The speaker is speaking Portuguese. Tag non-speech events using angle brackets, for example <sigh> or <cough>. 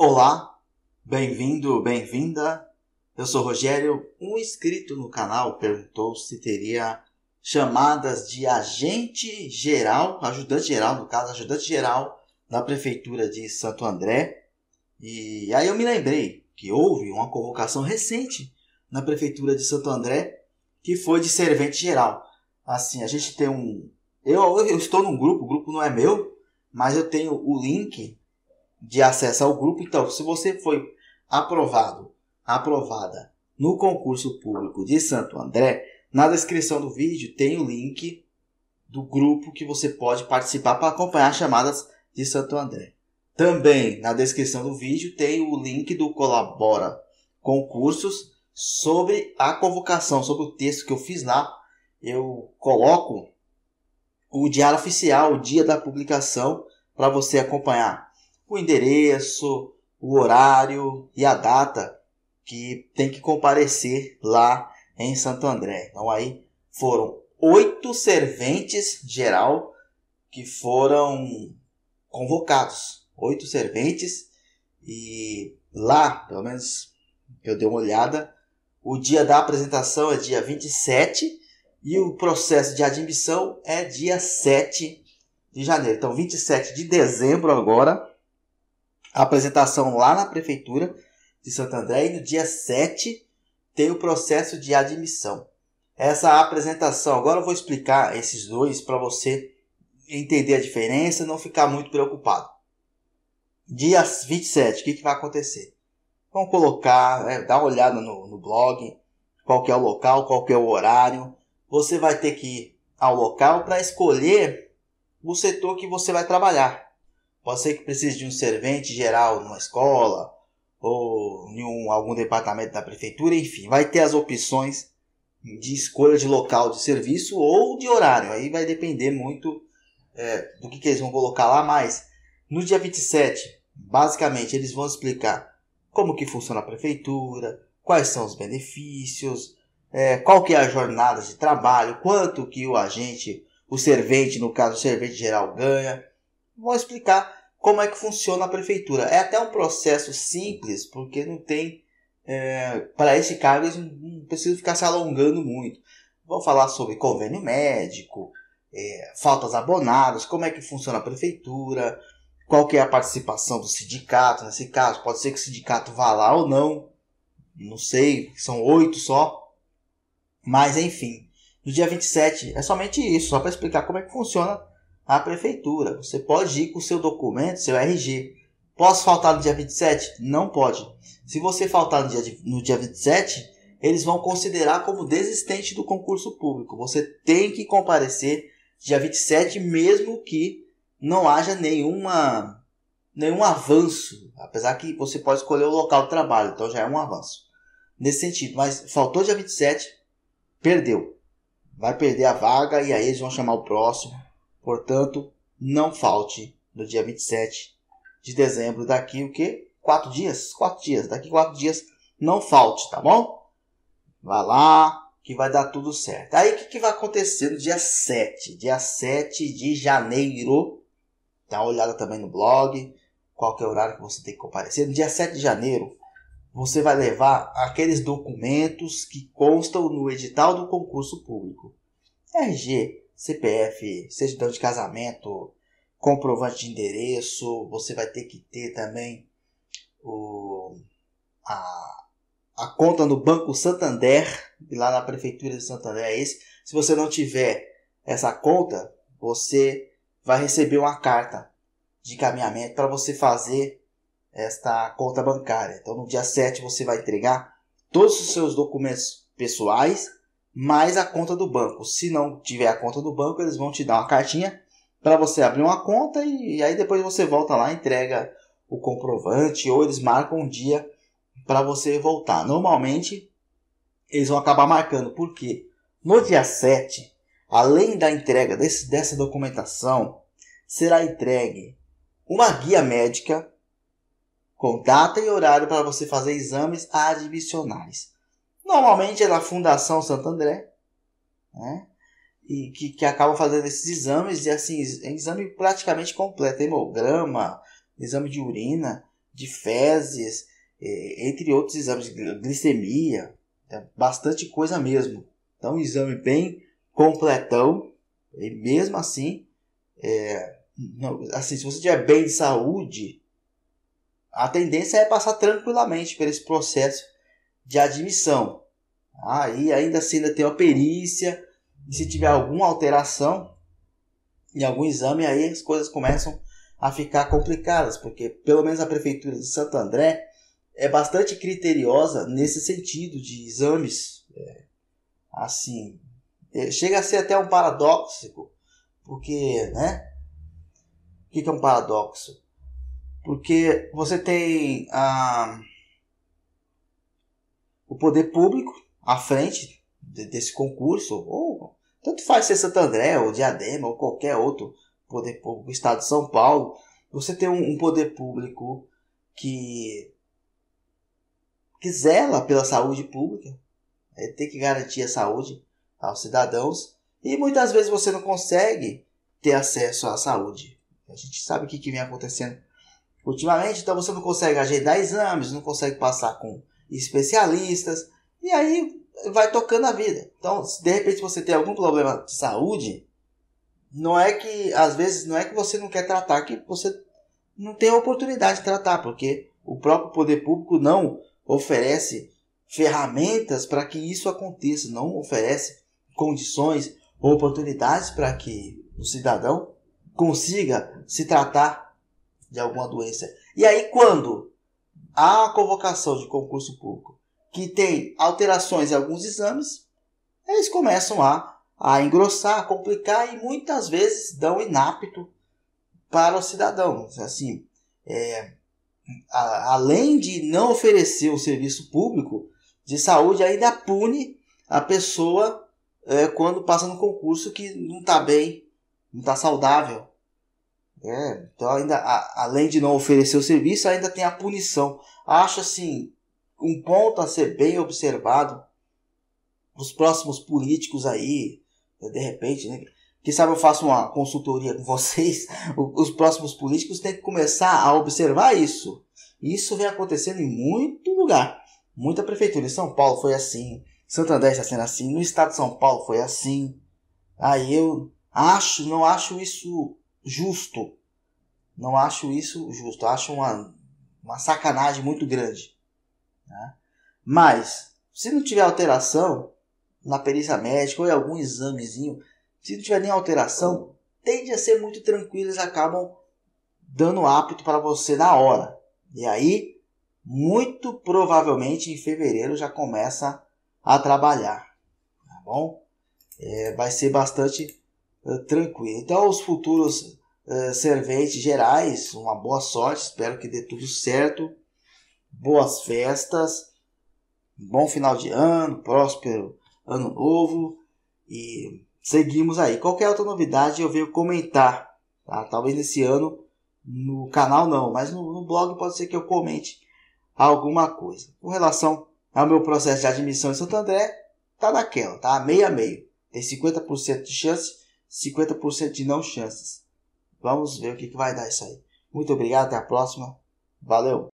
Olá, bem-vindo, bem-vinda. Eu sou Rogério. Um inscrito no canal perguntou se teria chamadas de agente geral, ajudante geral, no caso, ajudante geral da Prefeitura de Santo André. E aí eu me lembrei que houve uma convocação recente na Prefeitura de Santo André que foi de servente geral. Assim, a gente tem um. Eu, eu estou num grupo, o grupo não é meu, mas eu tenho o link de acesso ao grupo. Então, se você foi aprovado, aprovada no concurso público de Santo André, na descrição do vídeo tem o link do grupo que você pode participar para acompanhar chamadas de Santo André. Também na descrição do vídeo tem o link do Colabora Concursos sobre a convocação, sobre o texto que eu fiz lá. Eu coloco o diário oficial, o dia da publicação, para você acompanhar o endereço, o horário e a data que tem que comparecer lá em Santo André. Então aí foram oito serventes geral que foram convocados, oito serventes e lá, pelo menos eu dei uma olhada, o dia da apresentação é dia 27 e o processo de admissão é dia 7 de janeiro. Então 27 de dezembro agora a apresentação lá na Prefeitura de Santo André e no dia 7 tem o processo de admissão. Essa apresentação, agora eu vou explicar esses dois para você entender a diferença e não ficar muito preocupado. Dia 27, o que, que vai acontecer? Vão colocar, né, dá uma olhada no, no blog, qual é o local, qual é o horário. Você vai ter que ir ao local para escolher o setor que você vai trabalhar. Pode ser que precise de um servente geral numa escola ou em um, algum departamento da prefeitura, enfim, vai ter as opções de escolha de local de serviço ou de horário. Aí vai depender muito é, do que, que eles vão colocar lá, mas no dia 27, basicamente, eles vão explicar como que funciona a prefeitura, quais são os benefícios, é, qual que é a jornada de trabalho, quanto que o agente, o servente, no caso o servente geral, ganha. Vão explicar como é que funciona a prefeitura. É até um processo simples, porque não tem. É, para esse cargo, eles não precisam ficar se alongando muito. Vão falar sobre convênio médico, é, faltas abonadas, como é que funciona a prefeitura, qual que é a participação do sindicato nesse caso. Pode ser que o sindicato vá lá ou não, não sei, são oito só. Mas enfim, no dia 27 é somente isso, só para explicar como é que funciona à prefeitura. Você pode ir com seu documento, seu RG. Posso faltar no dia 27? Não pode. Se você faltar no dia, no dia 27, eles vão considerar como desistente do concurso público. Você tem que comparecer dia 27, mesmo que não haja nenhuma, nenhum avanço. Apesar que você pode escolher o local de trabalho, então já é um avanço. Nesse sentido, mas faltou dia 27, perdeu. Vai perder a vaga e aí eles vão chamar o próximo. Portanto, não falte no dia 27 de dezembro, daqui o quê? Quatro dias? Quatro dias. Daqui quatro dias, não falte, tá bom? Vai lá, que vai dar tudo certo. Aí, o que, que vai acontecer no dia 7? Dia 7 de janeiro. Dá uma olhada também no blog, qual que é o horário que você tem que comparecer. No dia 7 de janeiro, você vai levar aqueles documentos que constam no edital do concurso público. RG, CPF, certidão de casamento, comprovante de endereço, você vai ter que ter também o, a, a conta no Banco Santander, lá na Prefeitura de Santander é Se você não tiver essa conta, você vai receber uma carta de encaminhamento para você fazer esta conta bancária. Então no dia 7 você vai entregar todos os seus documentos pessoais mais a conta do banco. Se não tiver a conta do banco, eles vão te dar uma cartinha para você abrir uma conta e, e, aí depois você volta lá, entrega o comprovante ou eles marcam um dia para você voltar. Normalmente eles vão acabar marcando, porque no dia 7, além da entrega desse, dessa documentação, será entregue uma guia médica com data e horário para você fazer exames adicionais. Normalmente é da Fundação Santo André, né? E que, que acaba fazendo esses exames, e assim, é exame praticamente completo, hemograma, exame de urina, de fezes, é, entre outros exames, glicemia, é bastante coisa mesmo. Então, um exame bem completão, e mesmo assim, é, assim, se você tiver bem de saúde, a tendência é passar tranquilamente por esse processo de admissão. Aí ah, ainda assim ainda tem uma perícia, e se tiver alguma alteração em algum exame, aí as coisas começam a ficar complicadas, porque pelo menos a prefeitura de Santo André é bastante criteriosa nesse sentido de exames. É, assim, é, chega a ser até um paradoxo, porque, né? O que é um paradoxo? Porque você tem a o poder público à frente desse concurso, ou tanto faz ser Santo André, ou Diadema, ou qualquer outro poder público, Estado de São Paulo, você tem um, um poder público que, que zela pela saúde pública, ele é, tem que garantir a saúde aos cidadãos, e muitas vezes você não consegue ter acesso à saúde. A gente sabe o que, que vem acontecendo ultimamente, então você não consegue agendar exames, não consegue passar com especialistas, e aí vai tocando a vida. Então, se de repente você tem algum problema de saúde, não é que, às vezes, não é que você não quer tratar, que você não tem oportunidade de tratar, porque o próprio poder público não oferece ferramentas para que isso aconteça, não oferece condições ou oportunidades para que o cidadão consiga se tratar de alguma doença. E aí, quando a convocação de concurso público que tem alterações em alguns exames, eles começam a, a engrossar, a complicar e muitas vezes dão inapto para o cidadão. Assim, é, a, além de não oferecer o serviço público de saúde, ainda pune a pessoa é, quando passa no concurso que não está bem, não está saudável. É, então ainda a, além de não oferecer o serviço, ainda tem a punição. Acho assim um ponto a ser bem observado os próximos políticos aí, de repente, né? Quem sabe eu faço uma consultoria com vocês, <laughs> os próximos políticos têm que começar a observar isso. Isso vem acontecendo em muito lugar. Muita prefeitura. Em São Paulo foi assim. Santander está sendo assim. No estado de São Paulo foi assim. Aí eu acho, não acho isso justo. Não acho isso justo. Acho uma, uma sacanagem muito grande. Né? Mas, se não tiver alteração na perícia médica ou em algum examezinho, se não tiver nem alteração, tende a ser muito tranquilo. Eles acabam dando apto para você na hora. E aí, muito provavelmente em fevereiro já começa a trabalhar, tá bom? É, vai ser bastante eh, tranquilo. Então, os futuros uh, serventes gerais, uma boa sorte, espero que dê tudo certo. Boas festas, bom final de ano, próspero ano novo e seguimos aí. Qualquer outra novidade eu venho comentar, tá? talvez nesse ano no canal não, mas no, no blog pode ser que eu comente alguma coisa. Com relação ao meu processo de admissão em Santo André, tá naquela, tá? meia, a meio. Tem 50% de chance 50% de não chances. Vamos ver o que, que vai dar isso aí. Muito obrigado, até a próxima. Valeu!